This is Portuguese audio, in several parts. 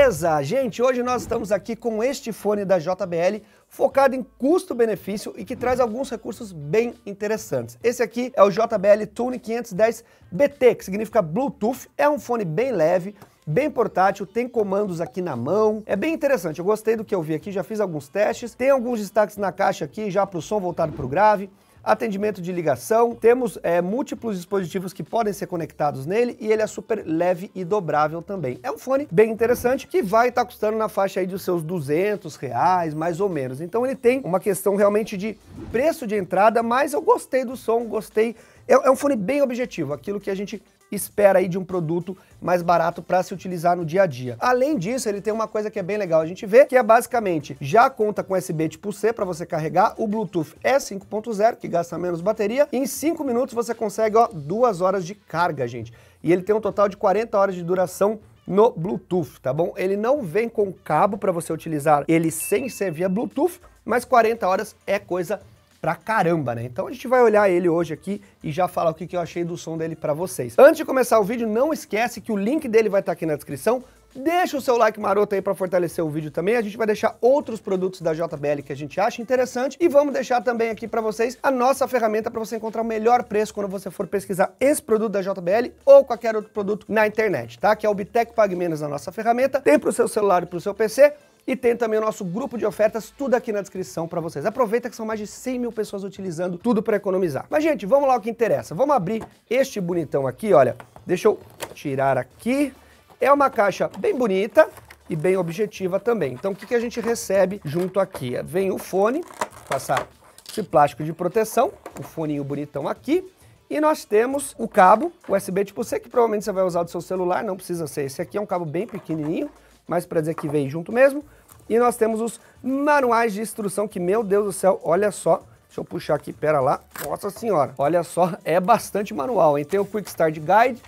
Beleza? Gente, hoje nós estamos aqui com este fone da JBL focado em custo-benefício e que traz alguns recursos bem interessantes. Esse aqui é o JBL Tune 510 BT, que significa Bluetooth. É um fone bem leve, bem portátil, tem comandos aqui na mão. É bem interessante, eu gostei do que eu vi aqui, já fiz alguns testes. Tem alguns destaques na caixa aqui já para o som voltado para o grave atendimento de ligação, temos é, múltiplos dispositivos que podem ser conectados nele e ele é super leve e dobrável também. É um fone bem interessante que vai estar tá custando na faixa aí dos seus 200 reais, mais ou menos. Então ele tem uma questão realmente de preço de entrada, mas eu gostei do som, gostei é, é um fone bem objetivo, aquilo que a gente espera aí de um produto mais barato para se utilizar no dia a dia. Além disso, ele tem uma coisa que é bem legal a gente vê, que é basicamente já conta com USB tipo C para você carregar, o Bluetooth é 5.0, que gasta menos bateria, e em 5 minutos você consegue, ó, 2 horas de carga, gente. E ele tem um total de 40 horas de duração no Bluetooth, tá bom? Ele não vem com cabo para você utilizar ele sem ser via Bluetooth, mas 40 horas é coisa pra caramba, né? Então a gente vai olhar ele hoje aqui e já falar o que, que eu achei do som dele para vocês. Antes de começar o vídeo, não esquece que o link dele vai estar tá aqui na descrição. Deixa o seu like maroto aí para fortalecer o vídeo também. A gente vai deixar outros produtos da JBL que a gente acha interessante e vamos deixar também aqui para vocês a nossa ferramenta para você encontrar o melhor preço quando você for pesquisar esse produto da JBL ou qualquer outro produto na internet, tá? Que é o Bitec Pag Menos, a nossa ferramenta. Tem para o seu celular e para o seu PC e tem também o nosso grupo de ofertas, tudo aqui na descrição para vocês. Aproveita que são mais de 100 mil pessoas utilizando tudo para economizar. Mas, gente, vamos lá o que interessa. Vamos abrir este bonitão aqui, olha. Deixa eu tirar aqui. É uma caixa bem bonita e bem objetiva também. Então, o que, que a gente recebe junto aqui? Vem o fone, passar esse plástico de proteção, o foninho bonitão aqui. E nós temos o cabo USB tipo C, que provavelmente você vai usar do seu celular, não precisa ser esse aqui, é um cabo bem pequenininho mas para dizer que veio junto mesmo. E nós temos os manuais de instrução, que, meu Deus do céu, olha só. Deixa eu puxar aqui, pera lá. Nossa senhora, olha só, é bastante manual, hein? Tem o Quick Start Guide,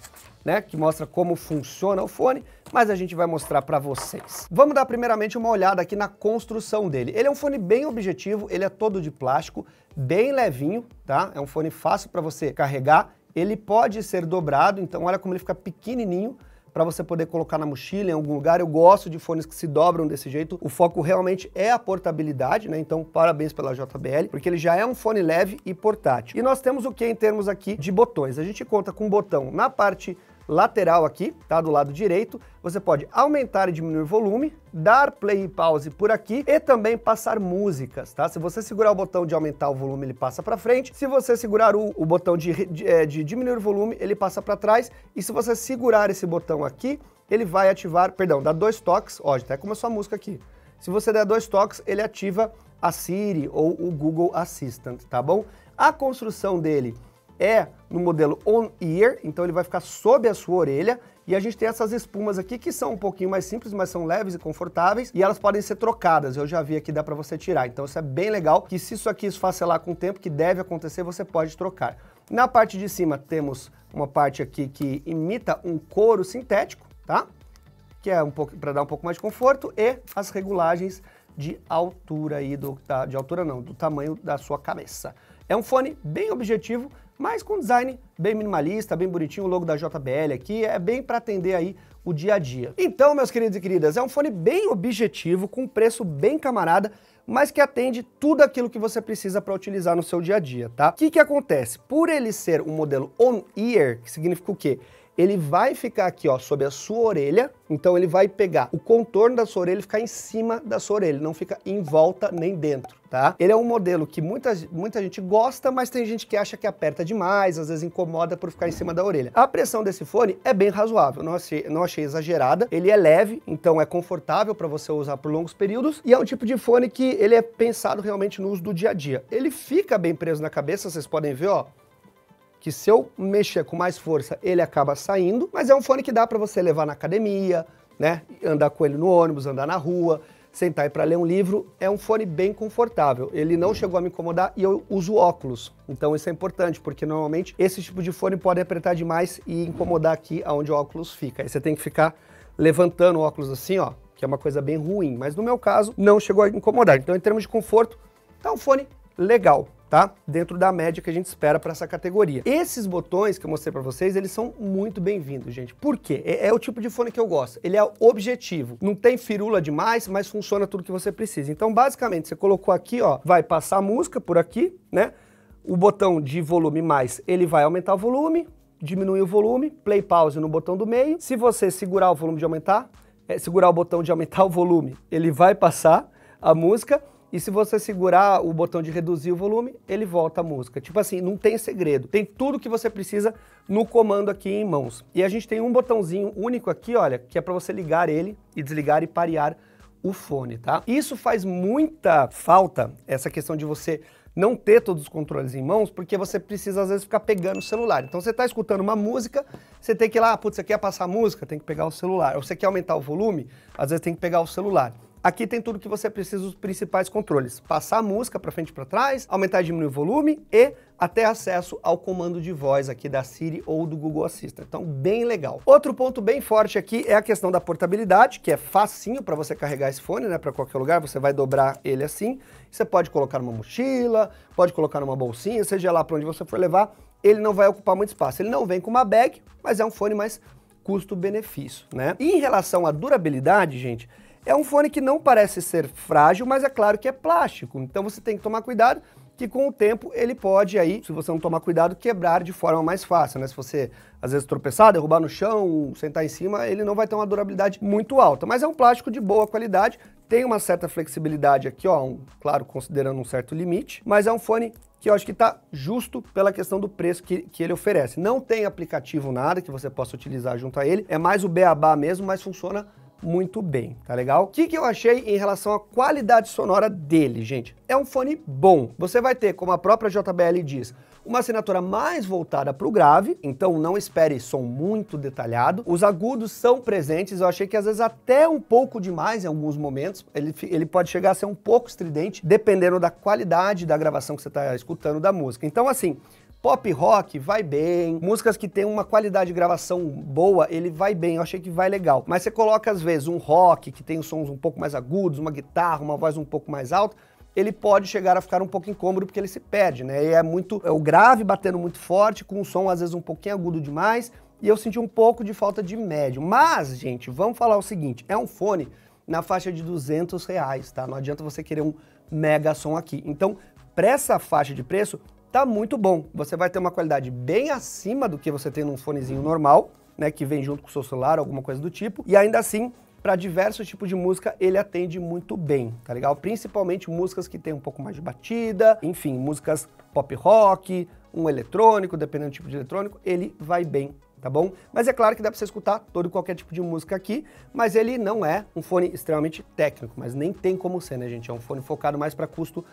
né, que mostra como funciona o fone, mas a gente vai mostrar para vocês. Vamos dar primeiramente uma olhada aqui na construção dele. Ele é um fone bem objetivo, ele é todo de plástico, bem levinho, tá? É um fone fácil para você carregar. Ele pode ser dobrado, então olha como ele fica pequenininho, para você poder colocar na mochila em algum lugar. Eu gosto de fones que se dobram desse jeito. O foco realmente é a portabilidade, né? Então, parabéns pela JBL, porque ele já é um fone leve e portátil. E nós temos o que em termos aqui de botões? A gente conta com um botão na parte lateral aqui, tá? Do lado direito, você pode aumentar e diminuir o volume, dar play e pause por aqui e também passar músicas, tá? Se você segurar o botão de aumentar o volume, ele passa para frente. Se você segurar o, o botão de, de, é, de diminuir o volume, ele passa para trás. E se você segurar esse botão aqui, ele vai ativar, perdão, dá dois toques, ó, até começou a música aqui. Se você der dois toques, ele ativa a Siri ou o Google Assistant, tá bom? A construção dele é no modelo on-ear, então ele vai ficar sob a sua orelha, e a gente tem essas espumas aqui que são um pouquinho mais simples, mas são leves e confortáveis e elas podem ser trocadas. Eu já vi aqui, dá para você tirar. Então isso é bem legal, que se isso aqui esfacelar com o tempo, que deve acontecer, você pode trocar. Na parte de cima temos uma parte aqui que imita um couro sintético, tá? Que é um pouco para dar um pouco mais de conforto e as regulagens de altura aí do tá, de altura não, do tamanho da sua cabeça. É um fone bem objetivo, mas com design bem minimalista, bem bonitinho, o logo da JBL aqui, é bem para atender aí o dia a dia. Então, meus queridos e queridas, é um fone bem objetivo, com preço bem camarada, mas que atende tudo aquilo que você precisa para utilizar no seu dia a dia, tá? O que, que acontece? Por ele ser um modelo on-ear, que significa o quê? ele vai ficar aqui, ó, sobre a sua orelha. Então ele vai pegar o contorno da sua orelha e ficar em cima da sua orelha, não fica em volta nem dentro, tá? Ele é um modelo que muita, muita gente gosta, mas tem gente que acha que aperta demais, às vezes incomoda por ficar em cima da orelha. A pressão desse fone é bem razoável, não achei, não achei exagerada. Ele é leve, então é confortável para você usar por longos períodos e é um tipo de fone que ele é pensado realmente no uso do dia a dia. Ele fica bem preso na cabeça, vocês podem ver, ó, que se eu mexer com mais força, ele acaba saindo, mas é um fone que dá para você levar na academia, né? Andar com ele no ônibus, andar na rua, sentar para ler um livro, é um fone bem confortável. Ele não chegou a me incomodar e eu uso óculos. Então isso é importante, porque normalmente esse tipo de fone pode apertar demais e incomodar aqui aonde o óculos fica. Aí você tem que ficar levantando o óculos assim, ó, que é uma coisa bem ruim, mas no meu caso não chegou a incomodar. Então em termos de conforto, tá um fone legal tá? Dentro da média que a gente espera para essa categoria. Esses botões que eu mostrei para vocês, eles são muito bem-vindos, gente. Por quê? É, é, o tipo de fone que eu gosto. Ele é objetivo. Não tem firula demais, mas funciona tudo que você precisa. Então, basicamente, você colocou aqui, ó, vai passar a música por aqui, né? O botão de volume mais, ele vai aumentar o volume, diminuir o volume, play pause no botão do meio. Se você segurar o volume de aumentar, é, segurar o botão de aumentar o volume, ele vai passar a música. E se você segurar o botão de reduzir o volume, ele volta a música. Tipo assim, não tem segredo. Tem tudo que você precisa no comando aqui em mãos. E a gente tem um botãozinho único aqui, olha, que é para você ligar ele e desligar e parear o fone, tá? Isso faz muita falta, essa questão de você não ter todos os controles em mãos, porque você precisa às vezes ficar pegando o celular. Então você está escutando uma música, você tem que ir lá, ah, putz, você quer passar música? Tem que pegar o celular. Ou você quer aumentar o volume? Às vezes tem que pegar o celular. Aqui tem tudo que você precisa os principais controles. Passar a música para frente e para trás, aumentar e diminuir o volume e até acesso ao comando de voz aqui da Siri ou do Google Assistant. Então, bem legal. Outro ponto bem forte aqui é a questão da portabilidade, que é facinho para você carregar esse fone, né, para qualquer lugar, você vai dobrar ele assim. Você pode colocar numa mochila, pode colocar numa bolsinha, seja lá para onde você for levar, ele não vai ocupar muito espaço. Ele não vem com uma bag, mas é um fone mais custo-benefício, né? E em relação à durabilidade, gente, é um fone que não parece ser frágil, mas é claro que é plástico. Então você tem que tomar cuidado que com o tempo ele pode aí, se você não tomar cuidado, quebrar de forma mais fácil, né? Se você às vezes tropeçar, derrubar no chão, sentar em cima, ele não vai ter uma durabilidade muito alta, mas é um plástico de boa qualidade, tem uma certa flexibilidade aqui, ó, um, claro, considerando um certo limite, mas é um fone que eu acho que está justo pela questão do preço que, que ele oferece. Não tem aplicativo nada que você possa utilizar junto a ele, é mais o beabá mesmo, mas funciona muito bem, tá legal? O que, que eu achei em relação à qualidade sonora dele, gente? É um fone bom. Você vai ter, como a própria JBL diz, uma assinatura mais voltada para o grave, então não espere som muito detalhado. Os agudos são presentes, eu achei que às vezes até um pouco demais em alguns momentos. Ele, ele pode chegar a ser um pouco estridente, dependendo da qualidade da gravação que você está escutando da música. Então, assim, Pop rock vai bem, músicas que tem uma qualidade de gravação boa, ele vai bem, eu achei que vai legal. Mas você coloca às vezes um rock que tem os sons um pouco mais agudos, uma guitarra, uma voz um pouco mais alta, ele pode chegar a ficar um pouco incômodo porque ele se perde, né? E é muito é o grave batendo muito forte, com um som às vezes um pouquinho agudo demais, e eu senti um pouco de falta de médio. Mas, gente, vamos falar o seguinte, é um fone na faixa de 200 reais, tá? Não adianta você querer um mega som aqui. Então, para essa faixa de preço, tá muito bom. Você vai ter uma qualidade bem acima do que você tem num fonezinho normal, né, que vem junto com o seu celular, alguma coisa do tipo. E ainda assim, para diversos tipos de música, ele atende muito bem, tá legal? Principalmente músicas que tem um pouco mais de batida, enfim, músicas pop rock, um eletrônico, dependendo do tipo de eletrônico, ele vai bem tá bom? Mas é claro que dá para você escutar todo e qualquer tipo de música aqui, mas ele não é um fone extremamente técnico, mas nem tem como ser, né, gente? É um fone focado mais para custo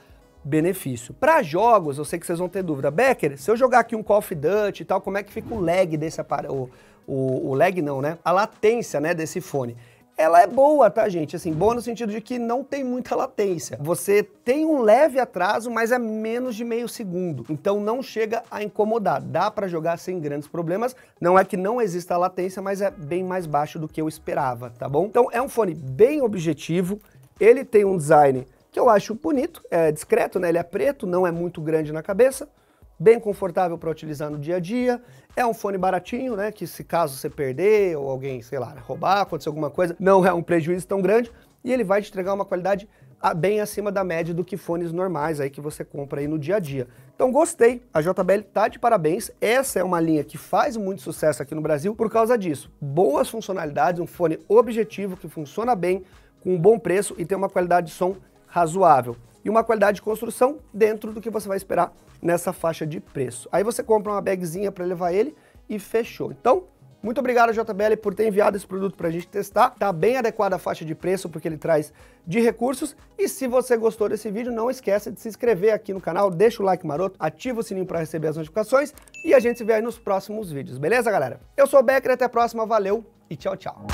benefício. Para jogos, eu sei que vocês vão ter dúvida. Becker, se eu jogar aqui um Call of Duty e tal, como é que fica o lag desse aparelho? O, o, o lag não, né? A latência né, desse fone ela é boa, tá, gente? Assim, boa no sentido de que não tem muita latência. Você tem um leve atraso, mas é menos de meio segundo. Então não chega a incomodar. Dá para jogar sem grandes problemas. Não é que não exista latência, mas é bem mais baixo do que eu esperava, tá bom? Então é um fone bem objetivo. Ele tem um design que eu acho bonito, é discreto, né? Ele é preto, não é muito grande na cabeça, bem confortável para utilizar no dia a dia. É um fone baratinho, né? Que se caso você perder ou alguém, sei lá, roubar, acontecer alguma coisa, não é um prejuízo tão grande e ele vai te entregar uma qualidade ah, bem acima da média do que fones normais aí que você compra aí no dia a dia. Então gostei, a JBL tá de parabéns, essa é uma linha que faz muito sucesso aqui no Brasil por causa disso. Boas funcionalidades, um fone objetivo que funciona bem, com um bom preço e tem uma qualidade de som razoável e uma qualidade de construção dentro do que você vai esperar nessa faixa de preço. Aí você compra uma bagzinha para levar ele e fechou. Então, muito obrigado JBL por ter enviado esse produto para a gente testar. Está bem adequada a faixa de preço porque ele traz de recursos. E se você gostou desse vídeo, não esqueça de se inscrever aqui no canal, deixa o like maroto, ativa o sininho para receber as notificações e a gente se vê aí nos próximos vídeos, beleza, galera? Eu sou o Becker, até a próxima, valeu e tchau, tchau.